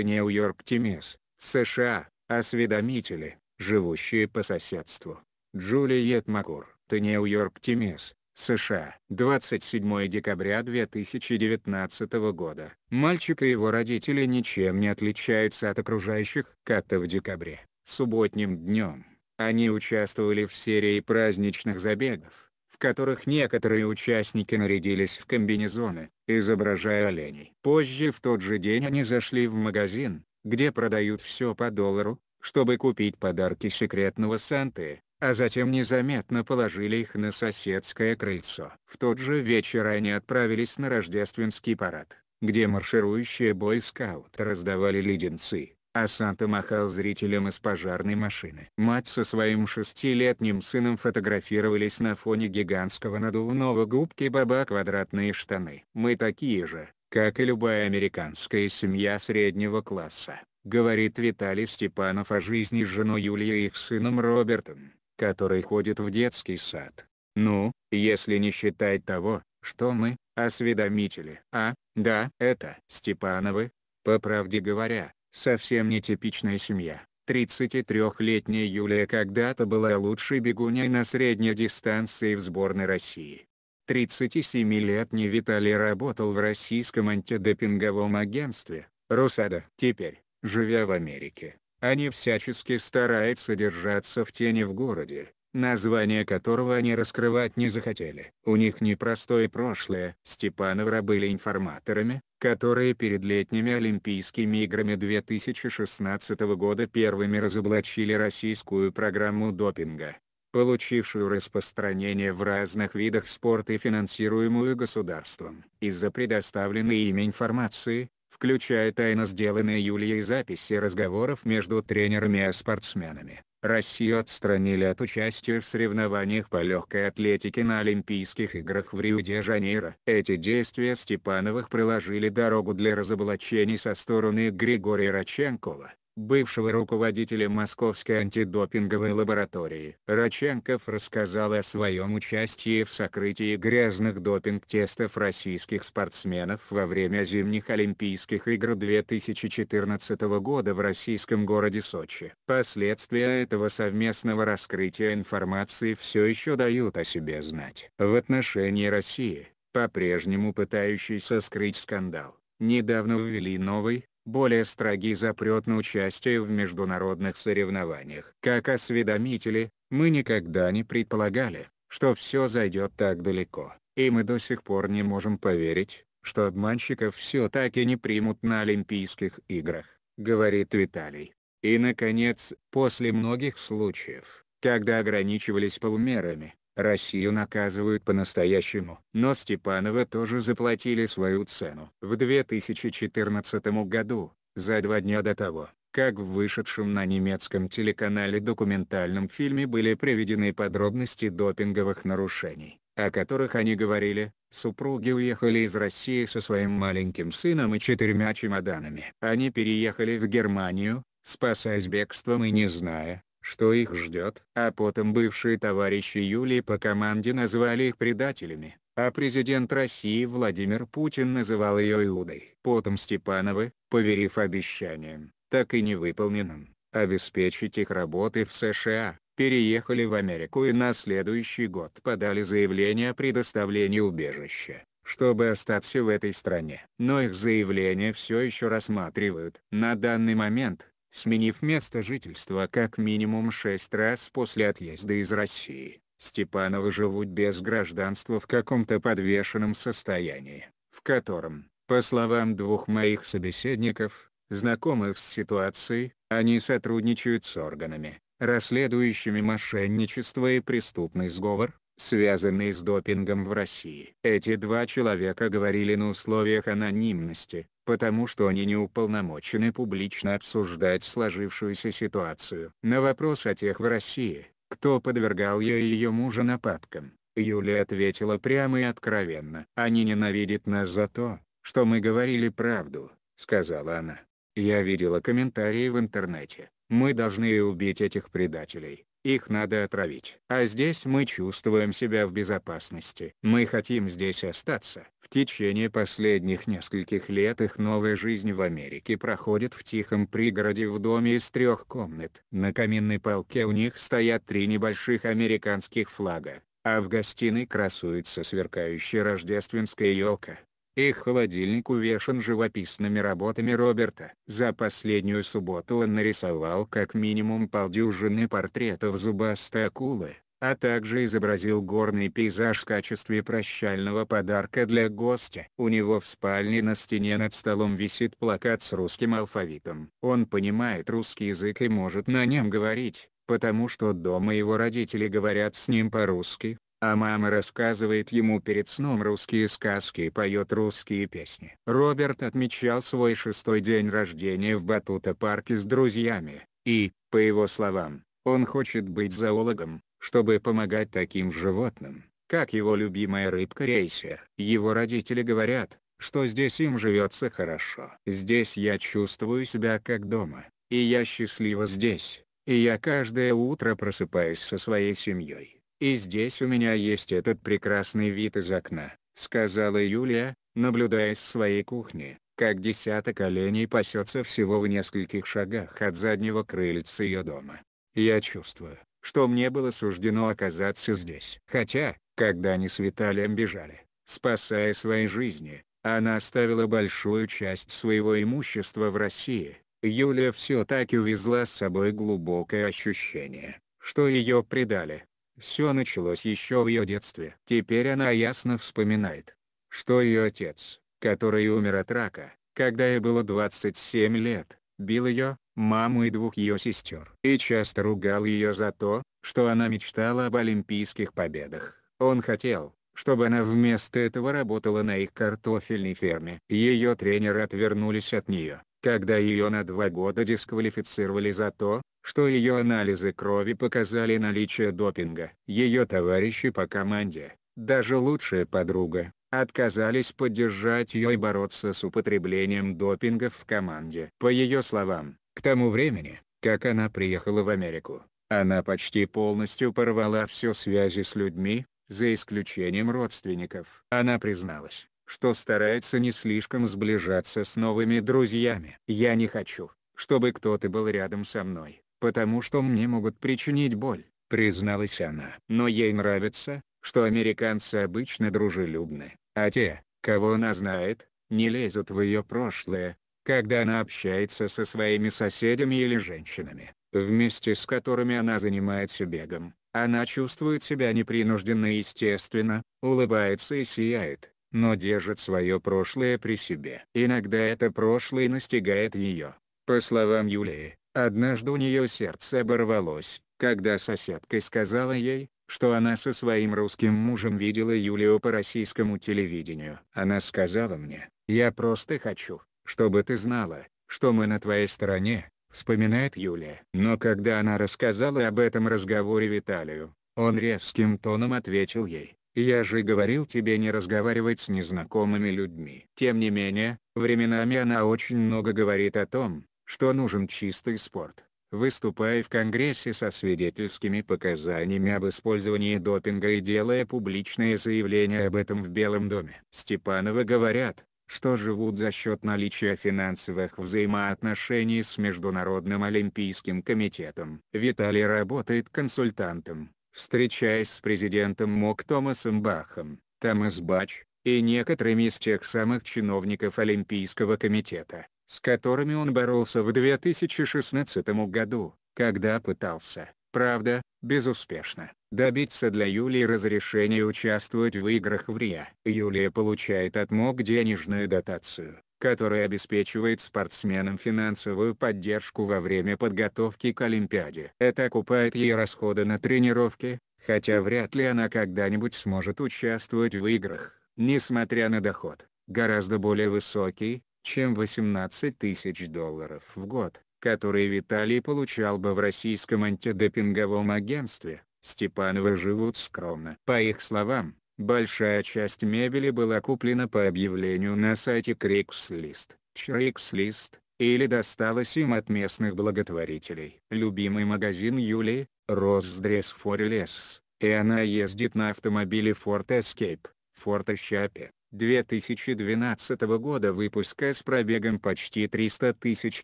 Нью-Йорк Тимис, США, осведомители, живущие по соседству. Джулиет Макур, Нью-Йорк Тимис, США. 27 декабря 2019 года. Мальчик и его родители ничем не отличаются от окружающих Ката в декабре, субботним днем. Они участвовали в серии праздничных забегов, которых некоторые участники нарядились в комбинезоны, изображая оленей. Позже в тот же день они зашли в магазин, где продают все по доллару, чтобы купить подарки секретного Санты, а затем незаметно положили их на соседское крыльцо. В тот же вечер они отправились на рождественский парад, где марширующие бойскауты раздавали леденцы а Санта махал зрителям из пожарной машины. Мать со своим шестилетним сыном фотографировались на фоне гигантского надувного губки баба квадратные штаны. Мы такие же, как и любая американская семья среднего класса, говорит Виталий Степанов о жизни с женой Юлией и их сыном Робертом, который ходит в детский сад. Ну, если не считать того, что мы, осведомители. А, да, это Степановы, по правде говоря, Совсем нетипичная семья. 33-летняя Юлия когда-то была лучшей бегуней на средней дистанции в сборной России. 37-летний Виталий работал в российском антидопинговом агентстве «Русада». Теперь, живя в Америке, они всячески стараются держаться в тени в городе, название которого они раскрывать не захотели. У них непростое прошлое. Степановра были информаторами, которые перед летними Олимпийскими играми 2016 года первыми разоблачили российскую программу допинга, получившую распространение в разных видах спорта и финансируемую государством. Из-за предоставленной ими информации, включая тайно сделанные Юлией записи разговоров между тренерами и спортсменами, Россию отстранили от участия в соревнованиях по легкой атлетике на Олимпийских играх в Рио-де-Жанейро. Эти действия Степановых проложили дорогу для разоблачений со стороны Григория Раченкова бывшего руководителя Московской антидопинговой лаборатории. Раченков рассказал о своем участии в сокрытии грязных допинг-тестов российских спортсменов во время зимних Олимпийских игр 2014 года в российском городе Сочи. Последствия этого совместного раскрытия информации все еще дают о себе знать. В отношении России, по-прежнему пытающейся скрыть скандал, недавно ввели новый, более строгий запрет на участие в международных соревнованиях. Как осведомители, мы никогда не предполагали, что все зайдет так далеко, и мы до сих пор не можем поверить, что обманщиков все так и не примут на Олимпийских играх, говорит Виталий. И наконец, после многих случаев, когда ограничивались полумерами, Россию наказывают по-настоящему. Но Степанова тоже заплатили свою цену. В 2014 году, за два дня до того, как в вышедшем на немецком телеканале документальном фильме были приведены подробности допинговых нарушений, о которых они говорили, супруги уехали из России со своим маленьким сыном и четырьмя чемоданами. Они переехали в Германию, спасаясь бегством и не зная, что их ждет. А потом бывшие товарищи Юлии по команде назвали их предателями, а президент России Владимир Путин называл ее Иудой. Потом Степановы, поверив обещаниям, так и не невыполненным, обеспечить их работы в США, переехали в Америку и на следующий год подали заявление о предоставлении убежища чтобы остаться в этой стране. Но их заявление все еще рассматривают. На данный момент, сменив место жительства как минимум шесть раз после отъезда из России. Степановы живут без гражданства в каком-то подвешенном состоянии, в котором, по словам двух моих собеседников, знакомых с ситуацией, они сотрудничают с органами, расследующими мошенничество и преступный сговор, связанные с допингом в России. Эти два человека говорили на условиях анонимности, потому что они не уполномочены публично обсуждать сложившуюся ситуацию. На вопрос о тех в России, кто подвергал ее и ее мужа нападкам, Юлия ответила прямо и откровенно. «Они ненавидят нас за то, что мы говорили правду», — сказала она. Я видела комментарии в интернете. Мы должны убить этих предателей. Их надо отравить. А здесь мы чувствуем себя в безопасности. Мы хотим здесь остаться. В течение последних нескольких лет их новая жизнь в Америке проходит в тихом пригороде в доме из трех комнат. На каминной полке у них стоят три небольших американских флага а в гостиной красуется сверкающая рождественская елка. Их холодильник увешан живописными работами Роберта. За последнюю субботу он нарисовал как минимум полдюжины портретов зубастой акулы, а также изобразил горный пейзаж в качестве прощального подарка для гостя. У него в спальне на стене над столом висит плакат с русским алфавитом. Он понимает русский язык и может на нем говорить, потому что дома его родители говорят с ним по-русски, а мама рассказывает ему перед сном русские сказки и поет русские песни. Роберт отмечал свой шестой день рождения в Батута-парке с друзьями, и, по его словам, он хочет быть зоологом, чтобы помогать таким животным, как его любимая рыбка рейсер. Его родители говорят, что здесь им живется хорошо. Здесь я чувствую себя как дома, и я счастлива здесь, и я каждое утро просыпаюсь со своей семьей. И здесь у меня есть этот прекрасный вид из окна, сказала Юлия, наблюдая с своей кухни, как десяток оленей пасется всего в нескольких шагах от заднего крыльца ее дома. Я чувствую, что мне было суждено оказаться здесь. Хотя, когда они с Виталием бежали, спасая свои жизни, она оставила большую часть своего имущества в России, Юлия все-таки увезла с собой глубокое ощущение, что ее предали. Все началось еще в ее детстве. Теперь она ясно вспоминает, что ее отец, который умер от рака, когда ей было 27 лет, бил ее, маму и двух ее сестер. И часто ругал ее за то, что она мечтала об олимпийских победах. Он хотел, чтобы она вместо этого работала на их картофельной ферме. Ее тренеры отвернулись от нее, когда ее на два года дисквалифицировали за то, что ее анализы крови показали наличие допинга. Ее товарищи по команде, даже лучшая подруга, отказались поддержать ее и бороться с употреблением допинга в команде. По ее словам, к тому времени, как она приехала в Америку, она почти полностью порвала все связи с людьми, за исключением родственников. Она призналась, что старается не слишком сближаться с новыми друзьями. «Я не хочу, чтобы кто-то был рядом со мной потому что мне могут причинить боль», — призналась она. Но ей нравится, что американцы обычно дружелюбны, а те, кого она знает, не лезут в ее прошлое, когда она общается со своими соседями или женщинами, вместе с которыми она занимается бегом. Она чувствует себя непринужденно и естественно, улыбается и сияет, но держит свое прошлое при себе. Иногда это прошлое настигает ее. По словам Юлии, Однажды у нее сердце оборвалось, когда соседка сказала ей, что она со своим русским мужем видела Юлию по российскому телевидению. Она сказала мне, «Я просто хочу, чтобы ты знала, что мы на твоей стороне», вспоминает Юлия. Но когда она рассказала об этом разговоре Виталию, он резким тоном ответил ей, «Я же говорил тебе не разговаривать с незнакомыми людьми». Тем не менее, временами она очень много говорит о том, что нужен чистый спорт. Выступая в Конгрессе со свидетельскими показаниями об использовании допинга и делая публичные заявления об этом в Белом доме. Степанова говорят, что живут за счет наличия финансовых взаимоотношений с Международным олимпийским комитетом. Виталий работает консультантом, встречаясь с президентом МОК Томасом Бахом, Томас Бач, и некоторыми из тех самых чиновников Олимпийского комитета с которыми он боролся в 2016 году, когда пытался, правда, безуспешно, добиться для Юлии разрешения участвовать в играх в РИА. Юлия получает от МОК денежную дотацию, которая обеспечивает спортсменам финансовую поддержку во время подготовки к Олимпиаде. Это окупает ей расходы на тренировки, хотя вряд ли она когда-нибудь сможет участвовать в играх, несмотря на доход, гораздо более высокий, чем 18 тысяч долларов в год, которые Виталий получал бы в российском антидопинговом агентстве. Степановы живут скромно. По их словам, большая часть мебели была куплена по объявлению на сайте Craigslist, Craigslist, или досталась им от местных благотворителей. Любимый магазин Юлии – Росдрес Форелес, и она ездит на автомобиле Ford Escape, Ford Эщапе. 2012 года выпуска с пробегом почти 300 тысяч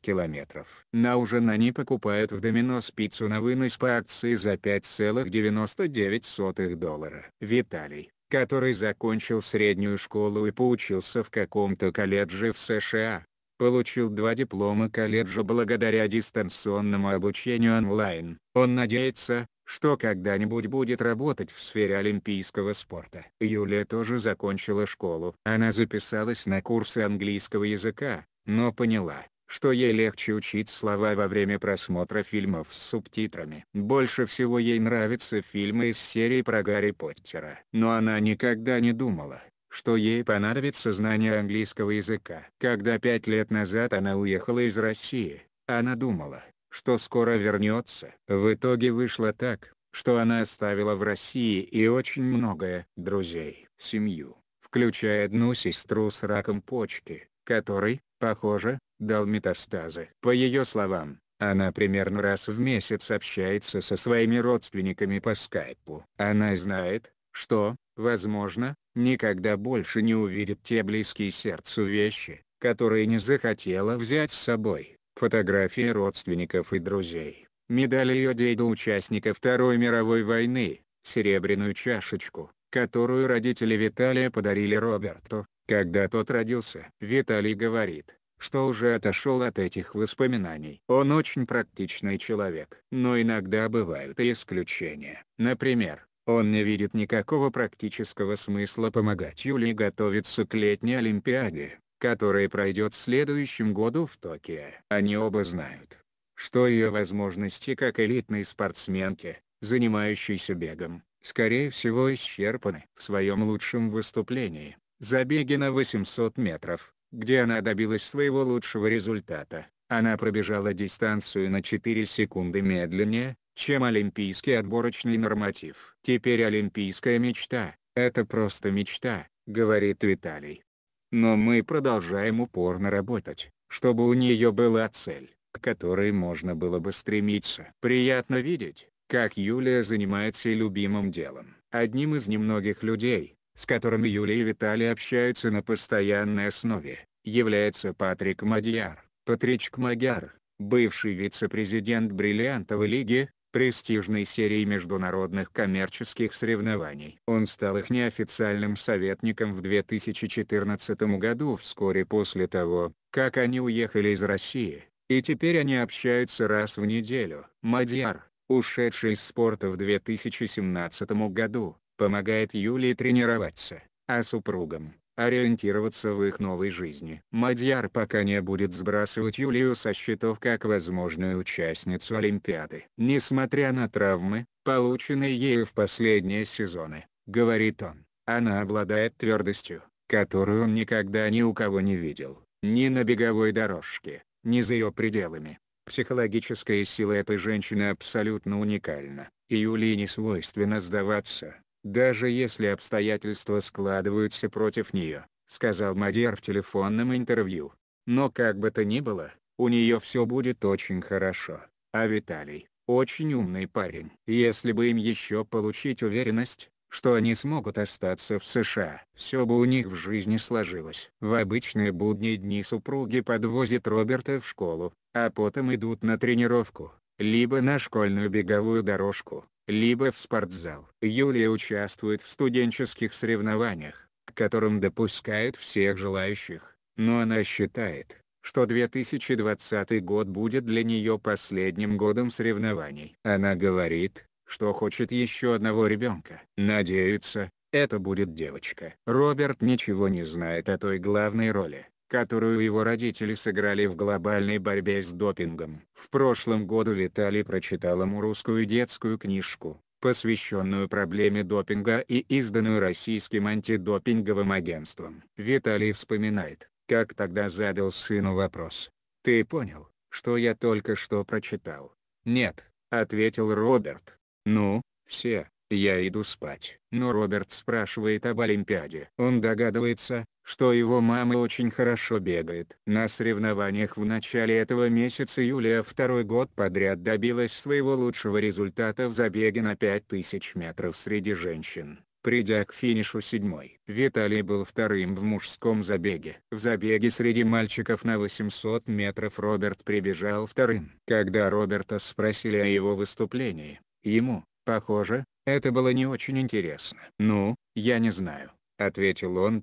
километров. На ужин они покупают в Доминос пиццу на вынос по акции за 5,99 доллара. Виталий, который закончил среднюю школу и поучился в каком-то колледже в США, получил два диплома колледжа благодаря дистанционному обучению онлайн. Он надеется, что когда-нибудь будет работать в сфере олимпийского спорта. Юлия тоже закончила школу. Она записалась на курсы английского языка, но поняла, что ей легче учить слова во время просмотра фильмов с субтитрами. Больше всего ей нравятся фильмы из серии про Гарри Поттера. Но она никогда не думала, что ей понадобится знание английского языка. Когда пять лет назад она уехала из России, она думала, что скоро вернется. В итоге вышло так, что она оставила в России и очень многое. Друзей, семью, включая одну сестру с раком почки, который, похоже, дал метастазы. По ее словам, она примерно раз в месяц общается со своими родственниками по скайпу. Она знает, что, возможно, никогда больше не увидит те близкие сердцу вещи, которые не захотела взять с собой фотографии родственников и друзей, медаль ее деда участника Второй мировой войны, серебряную чашечку, которую родители Виталия подарили Роберту, когда тот родился. Виталий говорит, что уже отошел от этих воспоминаний. Он очень практичный человек. Но иногда бывают и исключения. Например, он не видит никакого практического смысла помогать Юле готовиться к летней Олимпиаде которая пройдет в следующем году в Токио. Они оба знают, что ее возможности как элитной спортсменки, занимающейся бегом, скорее всего исчерпаны. В своем лучшем выступлении, забеге на 800 метров, где она добилась своего лучшего результата, она пробежала дистанцию на 4 секунды медленнее, чем олимпийский отборочный норматив. Теперь олимпийская мечта, это просто мечта, говорит Виталий. Но мы продолжаем упорно работать, чтобы у нее была цель, к которой можно было бы стремиться. Приятно видеть, как Юлия занимается любимым делом. Одним из немногих людей, с которыми Юлия и Виталий общаются на постоянной основе, является Патрик Мадьяр. Патричк Магяр, бывший вице-президент Бриллиантовой лиги, престижной серии международных коммерческих соревнований. Он стал их неофициальным советником в 2014 году вскоре после того, как они уехали из России, и теперь они общаются раз в неделю. Мадьяр, ушедший из спорта в 2017 году, помогает Юлии тренироваться, а супругам, ориентироваться в их новой жизни. Мадьяр пока не будет сбрасывать Юлию со счетов как возможную участницу Олимпиады. Несмотря на травмы, полученные ею в последние сезоны, говорит он, она обладает твердостью, которую он никогда ни у кого не видел, ни на беговой дорожке, ни за ее пределами. Психологическая сила этой женщины абсолютно уникальна, и Юлии не свойственно сдаваться даже если обстоятельства складываются против нее», — сказал Мадер в телефонном интервью. «Но как бы то ни было, у нее все будет очень хорошо, а Виталий — очень умный парень. Если бы им еще получить уверенность, что они смогут остаться в США. Все бы у них в жизни сложилось. В обычные будние дни супруги подвозят Роберта в школу, а потом идут на тренировку, либо на школьную беговую дорожку либо в спортзал. Юлия участвует в студенческих соревнованиях, к которым допускают всех желающих, но она считает, что 2020 год будет для нее последним годом соревнований. Она говорит, что хочет еще одного ребенка. Надеется, это будет девочка. Роберт ничего не знает о той главной роли, которую его родители сыграли в глобальной борьбе с допингом. В прошлом году Виталий прочитал ему русскую детскую книжку, посвященную проблеме допинга и изданную российским антидопинговым агентством. Виталий вспоминает, как тогда задал сыну вопрос. «Ты понял, что я только что прочитал?» «Нет», — ответил Роберт. «Ну, все, я иду спать. Но Роберт спрашивает об Олимпиаде. Он догадывается, что его мама очень хорошо бегает. На соревнованиях в начале этого месяца Юлия второй год подряд добилась своего лучшего результата в забеге на 5000 метров среди женщин, придя к финишу седьмой. Виталий был вторым в мужском забеге. В забеге среди мальчиков на 800 метров Роберт прибежал вторым. Когда Роберта спросили о его выступлении, ему, похоже, это было не очень интересно. «Ну, я не знаю», — ответил он.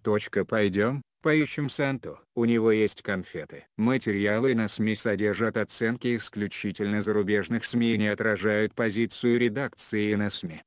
«Пойдем, поищем Санту. У него есть конфеты. Материалы на СМИ содержат оценки исключительно зарубежных СМИ и не отражают позицию редакции на СМИ.